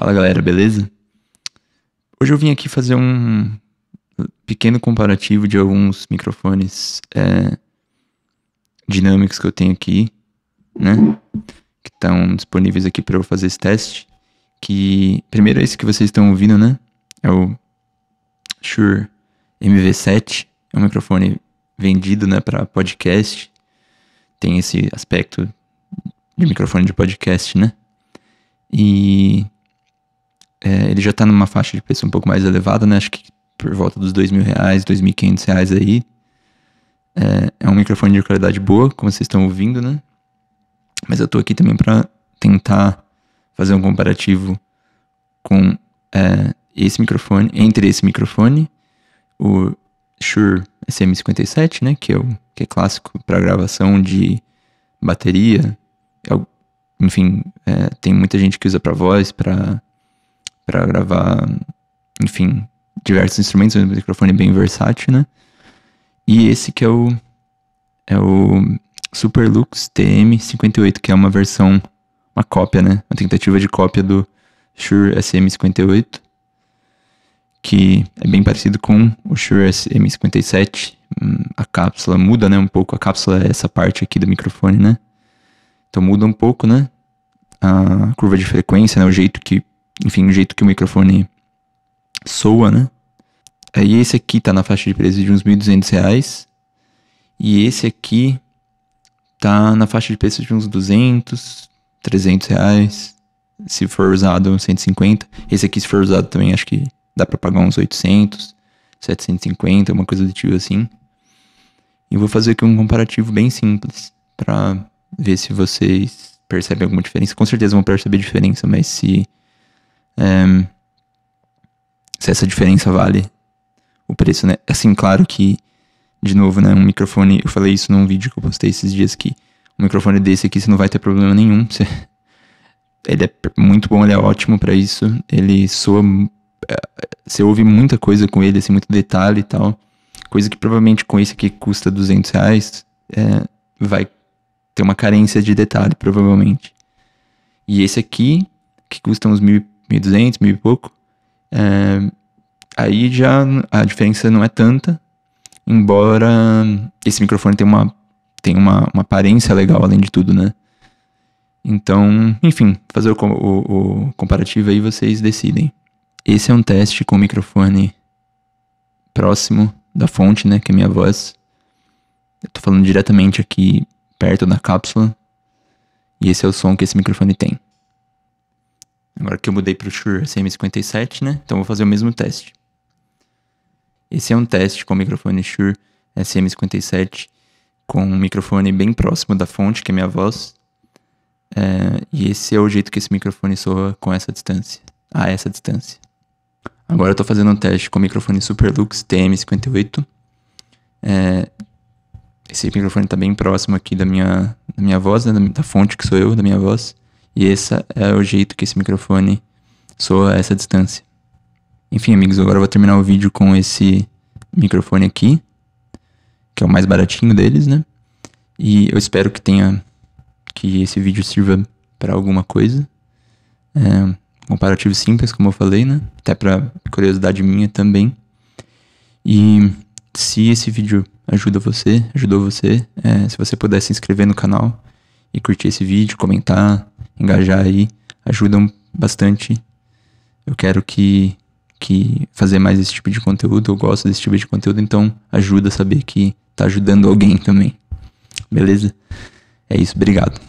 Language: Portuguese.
Fala galera, beleza? Hoje eu vim aqui fazer um pequeno comparativo de alguns microfones é, dinâmicos que eu tenho aqui, né? Que estão disponíveis aqui para eu fazer esse teste. Que primeiro é esse que vocês estão ouvindo, né? É o Shure MV7. É um microfone vendido, né, para podcast. Tem esse aspecto de microfone de podcast, né? E é, ele já está numa faixa de preço um pouco mais elevada, né? Acho que por volta dos dois mil reais, dois mil quinhentos reais aí. É, é um microfone de qualidade boa, como vocês estão ouvindo, né? Mas eu estou aqui também para tentar fazer um comparativo com é, esse microfone, entre esse microfone, o Shure SM57, né, que é, o, que é clássico para gravação de bateria, é, enfim, é, tem muita gente que usa para voz, para para gravar, enfim, diversos instrumentos, um microfone é bem versátil, né? E esse que é o é o Superlux TM58, que é uma versão, uma cópia, né? Uma tentativa de cópia do Shure SM58, que é bem parecido com o Shure SM57. Hum, a cápsula muda, né, um pouco. A cápsula é essa parte aqui do microfone, né? Então muda um pouco, né? A curva de frequência, né? O jeito que enfim, o jeito que o microfone soa, né? Aí esse aqui tá na faixa de preço de uns 1.200 reais. E esse aqui tá na faixa de preço de uns 200, 300 reais. Se for usado, uns 150. Esse aqui, se for usado também, acho que dá pra pagar uns 800, 750, uma coisa do tipo assim. E vou fazer aqui um comparativo bem simples para ver se vocês percebem alguma diferença. Com certeza vão perceber diferença, mas se é, se essa diferença vale o preço, né? Assim, claro que, de novo, né? Um microfone. Eu falei isso num vídeo que eu postei esses dias que um microfone desse aqui você não vai ter problema nenhum. Você, ele é muito bom, ele é ótimo para isso. Ele soa. É, você ouve muita coisa com ele, assim, muito detalhe e tal. Coisa que provavelmente com esse aqui custa 200 reais, é, vai ter uma carência de detalhe, provavelmente. E esse aqui, que custa uns mil 1.200, mil e pouco, é, aí já a diferença não é tanta, embora esse microfone tenha uma, tenha uma, uma aparência legal além de tudo, né? Então, enfim, fazer o, o, o comparativo aí vocês decidem. Esse é um teste com o microfone próximo da fonte, né, que é a minha voz. Eu tô falando diretamente aqui perto da cápsula. E esse é o som que esse microfone tem. Agora que eu mudei para o Shure SM57, né? Então vou fazer o mesmo teste. Esse é um teste com o microfone Shure SM57 com um microfone bem próximo da fonte, que é minha voz. É, e esse é o jeito que esse microfone soa com essa distância, a essa distância. Agora eu estou fazendo um teste com o microfone Superlux TM58. É, esse microfone está bem próximo aqui da minha, da minha voz, né, da, da fonte que sou eu, da minha voz. E esse é o jeito que esse microfone soa a essa distância. Enfim, amigos, agora eu vou terminar o vídeo com esse microfone aqui, que é o mais baratinho deles, né? E eu espero que tenha que esse vídeo sirva para alguma coisa. É, comparativo simples, como eu falei, né? Até para curiosidade minha também. E se esse vídeo ajuda você, ajudou você, é, se você puder se inscrever no canal e curtir esse vídeo, comentar, engajar aí, ajudam bastante. Eu quero que, que fazer mais esse tipo de conteúdo, eu gosto desse tipo de conteúdo, então ajuda a saber que tá ajudando alguém também. Beleza? É isso, obrigado.